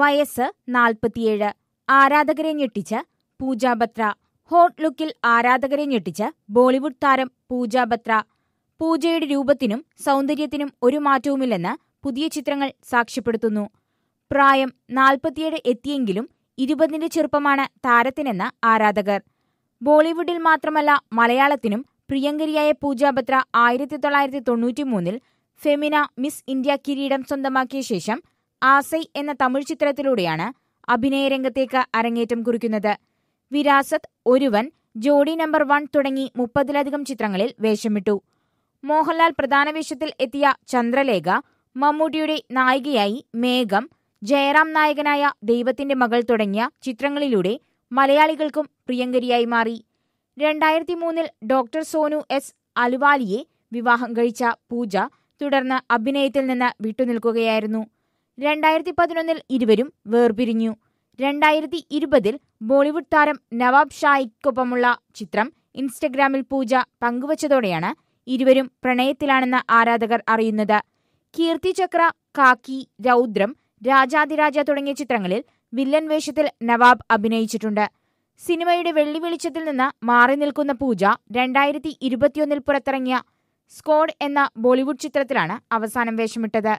വയസ്സ് നാൽപ്പത്തിയേഴ് ആരാധകരെ ഞെട്ടിച്ച് പൂജാബത്ര ബത്ര ഹോട്ട് ലുക്കിൽ ആരാധകരെ ഞെട്ടിച്ച് ബോളിവുഡ് താരം പൂജാബത്ര ബത്ര പൂജയുടെ രൂപത്തിനും സൗന്ദര്യത്തിനും ഒരു മാറ്റവുമില്ലെന്ന് പുതിയ ചിത്രങ്ങൾ സാക്ഷ്യപ്പെടുത്തുന്നു പ്രായം നാൽപ്പത്തിയേഴ് എത്തിയെങ്കിലും ഇരുപതിന്റെ ചെറുപ്പമാണ് താരത്തിനെന്ന് ആരാധകർ ബോളിവുഡിൽ മാത്രമല്ല മലയാളത്തിനും പ്രിയങ്കരിയായ പൂജാബത്ര ബത്ര ആയിരത്തി തൊള്ളായിരത്തി തൊണ്ണൂറ്റിമൂന്നിൽ ഫെമിന മിസ് ഇന്ത്യ കിരീടം സ്വന്തമാക്കിയ ശേഷം ആസൈ എന്ന തമിഴ് ചിത്രത്തിലൂടെയാണ് അഭിനയരംഗത്തേക്ക് അരങ്ങേറ്റം കുറിക്കുന്നത് വിരാസത്ത് ഒരുവൻ ജോഡി നമ്പർ വൺ തുടങ്ങി മുപ്പതിലധികം ചിത്രങ്ങളിൽ വേഷമിട്ടു മോഹൻലാൽ പ്രധാന വേഷത്തിൽ എത്തിയ ചന്ദ്രലേഖ മമ്മൂട്ടിയുടെ നായികയായി മേഘം ജയറാം നായകനായ ദൈവത്തിന്റെ മകൾ തുടങ്ങിയ ചിത്രങ്ങളിലൂടെ മലയാളികൾക്കും പ്രിയങ്കരിയായി മാറി രണ്ടായിരത്തി മൂന്നിൽ ഡോക്ടർ സോനു എസ് അലുവാലിയെ വിവാഹം കഴിച്ച പൂജ തുടർന്ന് അഭിനയത്തിൽ നിന്ന് വിട്ടുനിൽക്കുകയായിരുന്നു രണ്ടായിരത്തി പതിനൊന്നിൽ ഇരുവരും വേർപിരിഞ്ഞു രണ്ടായിരത്തി ഇരുപതിൽ ബോളിവുഡ് താരം നവാബ് ഷായ്ക്കൊപ്പമുള്ള ചിത്രം ഇൻസ്റ്റഗ്രാമിൽ പൂജ പങ്കുവച്ചതോടെയാണ് ഇരുവരും പ്രണയത്തിലാണെന്ന് ആരാധകർ അറിയുന്നത് കീർത്തി ചക്ര കാക്കി രൗദ്രം രാജാതിരാജ തുടങ്ങിയ ചിത്രങ്ങളിൽ വില്ലൻ വേഷത്തിൽ നവാബ് അഭിനയിച്ചിട്ടുണ്ട് സിനിമയുടെ വെള്ളി വെളിച്ചത്തിൽ നിന്ന് മാറി നിൽക്കുന്ന പൂജ രണ്ടായിരത്തി ഇരുപത്തിയൊന്നിൽ പുറത്തിറങ്ങിയ സ്കോഡ് എന്ന ബോളിവുഡ് ചിത്രത്തിലാണ് അവസാനം വേഷമിട്ടത്